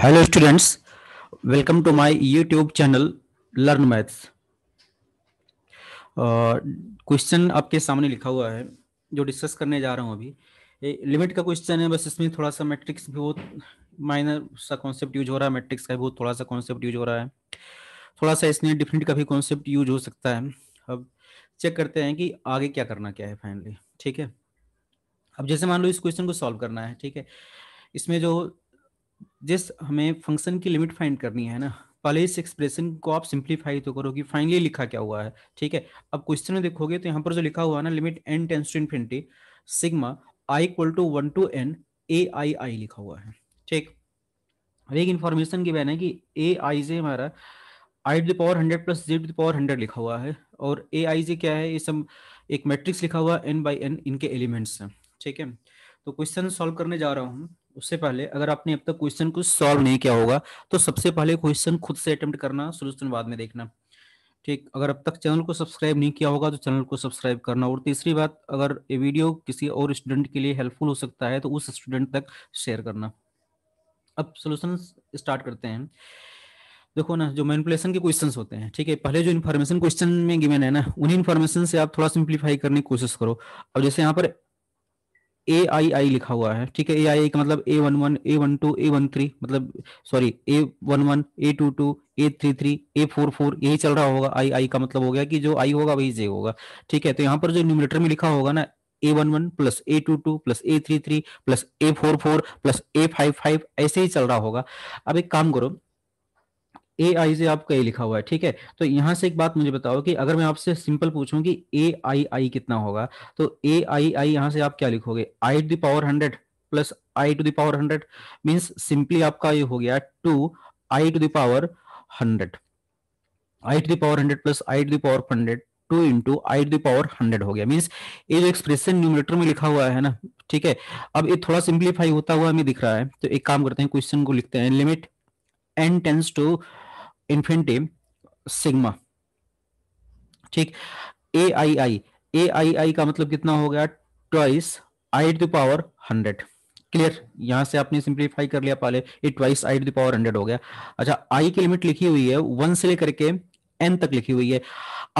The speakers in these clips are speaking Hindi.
hello students welcome to my YouTube channel learn maths question आपके सामने लिखा हुआ है जो डिस्कस करने जा रहा हूँ अभी लिमिट का क्वेश्चन है बस इसमें थोड़ा सा मैट्रिक्स भी बहुत माइनर सा कॉन्सेप्ट यूज हो रहा है मैट्रिक्स का भी बहुत थोड़ा सा कॉन्सेप्ट यूज हो रहा है थोड़ा सा इसमें डिफरेंट का भी कॉन्सेप्ट यूज हो सकता है अब चेक करते हैं कि आगे क्या करना क्या है फाइनली ठीक है अब जैसे मान लो इस क्वेश्चन को सॉल्व करना है ठीक है इसमें जो जिस हमें फंक्शन की लिमिट फाइंड करनी है ना पहले इस एक्सप्रेशन को आप सिंप्लीफाई तो करो कि फाइनली लिखा क्या हुआ है ठीक है अब क्वेश्चन में देखोगे तो यहाँ पर जो लिखा हुआ है ना limit n tends to infinity sigma i equal to one to n a i i लिखा हुआ है ठीक अब एक इन्फॉर्मेशन की बहन है कि ए आई जे हमारा i to the power hundred plus j to the power hundred लिखा हुआ है और ए आई जे क्या है ये सब एक मैट्रिक्स लिखा हुआ है एन बाई एन इनके एलिमेंट्स हैं ठीक है तो क्वेश्चन सॉल्व करने जा रहा हूँ उससे पहले अगर आपने अब तक क्वेश्चन को सॉल्व नहीं किया होगा तो सबसे पहले क्वेश्चन खुद से अटेम्प्ट करना सोल्यूशन बाद में देखना ठीक अगर अब तक चैनल को सब्सक्राइब नहीं किया होगा तो चैनल को सब्सक्राइब करना और तीसरी बात अगर ये वीडियो किसी और स्टूडेंट के लिए हेल्पफुल हो सकता है तो उस स्टूडेंट तक शेयर करना अब सोल्यूशन स्टार्ट करते हैं देखो ना जो मैनिपुलेशन के क्वेश्चन होते हैं ठीक है पहले जो इन्फॉर्मेशन क्वेश्चन में गिवन है ना उन्हीं इन्फॉर्मेशन से आप थोड़ा सिंप्लीफाई करने की कोशिश करो अब जैसे यहाँ पर ए आई आई लिखा हुआ है ठीक है ए आई आई का मतलब a one one a one two a one three मतलब sorry a one one a two two a three three a four four यही चल रहा होगा आई आई का मतलब हो गया कि जो आई होगा वही जे होगा ठीक है तो यहाँ पर जो न्यूमिनेटर में लिखा होगा ना a one one plus a two two plus a three three plus a four four plus a five five ऐसे ही चल रहा होगा अब एक काम करो ए आई से आपका ए लिखा हुआ है ठीक है तो यहाँ से एक बात मुझे बताओ कि अगर मैं आपसे सिंपल पूछूं कि ए आई आई कितना होगा तो ए आई आई यहां से आप क्या लिखोगे i to the power hundred plus i to the power hundred means simply आपका ये हो गया two i to the power hundred i to the power hundred plus i to the power hundred two into i to the power hundred हो गया मीन्स ये जो एक्सप्रेशन न्यूमिनेटर में लिखा हुआ है ना ठीक है अब ये थोड़ा सिंप्लीफाई होता हुआ हमें दिख रहा है तो एक काम करते हैं क्वेश्चन को लिखते हैं limit n tends to infinity sigma ठीक a i I A i i का मतलब कितना हो गया twice i to power hundred clear यहां से आपने सिंप्लीफाई कर लिया पहले ये twice i to power hundred हो गया अच्छा आई की लिमिट लिखी हुई है वन से लेकर के एन तक लिखी हुई है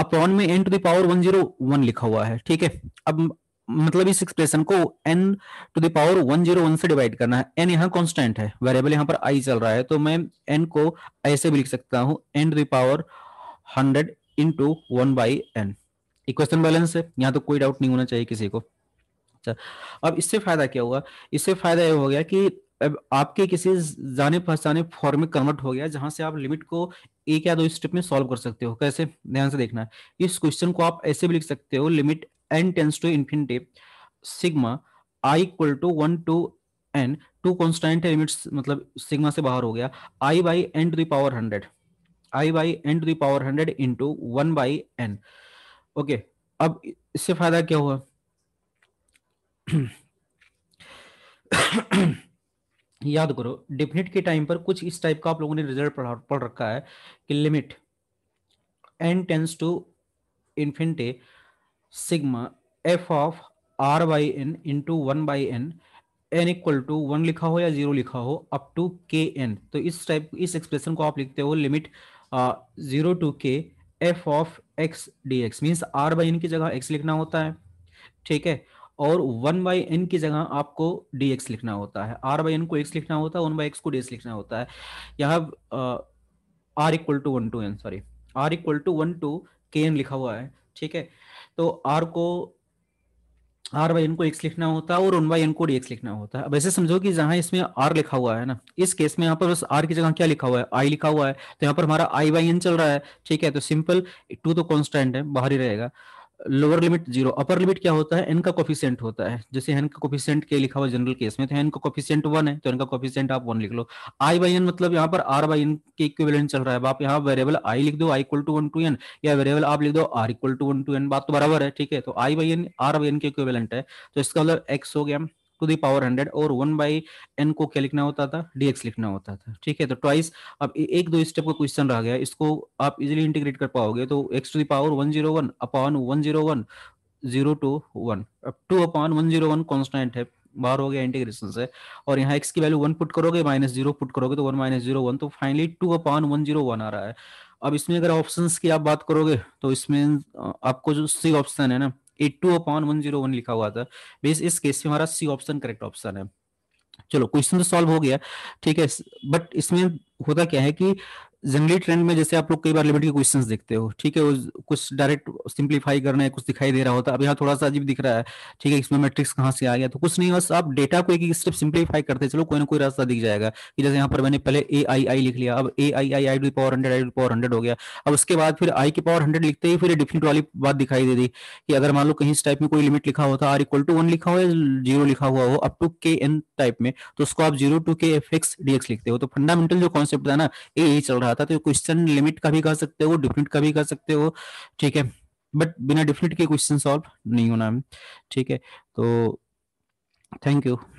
अपॉन में n to the power one zero one लिखा हुआ है ठीक है अब मतलब इस एक्सप्रेशन को n to the power one zero one से डिवाइड करना है एन यहाँ कॉन्स्टेंट है वेरिएबल यहाँ पर आई चल रहा है तो मैं एन को ऐसे भी लिख सकता हूँ n to the power hundred into one by n equation balance है यहाँ तो कोई डाउट नहीं होना चाहिए किसी को अच्छा अब इससे फायदा क्या हुआ इससे फायदा ये हो गया कि अब आपके किसी जाने पहचाने फॉर्म में कन्वर्ट हो गया जहां से आप लिमिट को एक या दो स्टेप में सॉल्व कर सकते हो कैसे ध्यान से देखना इस क्वेश्चन को आप ऐसे भी लिख सकते हो limit n tends to infinity sigma i equal to one to n two constant limits मतलब सिग्मा से बाहर हो गया i by n to the power hundred i by n to the power hundred into one by n okay अब इससे फायदा क्या हुआ याद करो डिफिनिट के टाइम पर कुछ इस टाइप का आप लोगों ने रिजल्ट पढ़ पढ़ रखा है कि limit n tends to infinity sigma f of r by n into one by n n equal to one लिखा हो या जीरो लिखा हो अप टू के एन तो इस टाइप इस एक्सप्रेशन को आप लिखते हो लिमिट जीरो टू के f of x d x means r by n की जगह एक्स लिखना होता है ठीक है और वन बाई एन की जगह आपको डी एक्स लिखना होता है आर बाई एन को एक्स लिखना होता है वन बाई एक्स को डी लिखना होता है यहाँ r equal to one to n sorry r equal to one to के एन लिखा हुआ है ठीक है तो आर को आर बाई एन को एक्स लिखना होता है और उन बाई एन को डी एक्स लिखना होता है अब ऐसे समझो कि जहां इसमें आर लिखा हुआ है ना इस केस में यहाँ पर बस आर की जगह क्या लिखा हुआ है आई लिखा हुआ है तो यहाँ पर हमारा आई बाई एन चल रहा है ठीक है तो सिंपल टू तो कॉन्स्टेंट है बाहर ही रहेगा lower limit zero upper limit क्या होता है एन का कॉफिशियंट होता है जैसे एन का कॉफिशियंट के लिखा हुआ जनरल केस में तो एन का कॉफिशियंट वन है तो एन का कॉफिशियंट आप वन लिख लो आई बाई एन मतलब यहाँ पर आर बाई एन के इक्विवेलेंट चल रहा है आप यहाँ वेरिएबल आई लिख दो i equal to one to n या वेरिएबल आप लिख दो r equal to one to n बात तो बराबर है ठीक है तो i by n r by n के इक्विवेलेंट है तो इसका मतलब एक्स हो गया टू दी पावर हंड्रेड और वन बाई एन को क्या लिखना होता था डीएक्स लिखना होता था ठीक है तो ट्वाइस अब एक दो स्टेप का क्वेश्चन रह गया इसको आप इजिली इंटीग्रेट कर पाओगे तो x to the power one zero one upon one zero one zero to one अब two upon one zero one constant है बाहर हो गया इंटीग्रेशन से और यहाँ एक्स की वैल्यू वन पुट करोगे माइनस जीरो पुट करोगे तो वन माइनस जीरो वन तो finally two upon one zero one आ रहा है अब इसमें अगर ऑप्शंस की आप बात करोगे तो इसमें आपको जो सी ऑप्शन है ना at two upon one zero one लिखा हुआ था बेस इस केस में हमारा सी ऑप्शन करेक्ट ऑप्शन है चलो क्वेश्चन तो सॉल्व हो गया ठीक है बट इसमें होता क्या है कि जनरली ट्रेंड में जैसे आप लोग कई बार लिमिट के क्वेश्चंस देखते हो ठीक है कुछ डायरेक्ट सिंप्लीफाई करना है कुछ दिखाई दे रहा होता है अब यहाँ थोड़ा सा अजीब दिख रहा है ठीक है इसमें मैट्रिक्स कहाँ से आ गया तो कुछ नहीं बस आप डेटा को एक एक स्टेप सिंप्लीफाई करते चलो कोई ना कोई रास्ता दिख जाएगा कि जैसे यहाँ पर मैंने पहले ए आई आई लिख लिया अब a i i i to power hundred i to power hundred हो गया अब उसके बाद फिर आई की पावर हंड्रेड लिखते ही फिर डिफरेंट वाली बात दिखाई दे दी कि अगर मान लो कहीं इस टाइप में कोई लिमिट लिखा होता आर इक्वल टू वन लिखा हो या जीरो लिखा हुआ हो अप टू के एन टाइप में तो उसको आप जीरो टू के एफ एक्स डी एक्स लिखते हो तो फंडामेंटल जो कॉन्सेप्ट है ना ए चल रहा आता तो क्वेश्चन लिमिट का भी कर सकते हो डिफिनिट का भी कर सकते हो ठीक है बट बिना डिफिनिट के क्वेश्चन सॉल्व नहीं होना है ठीक है तो थैंक यू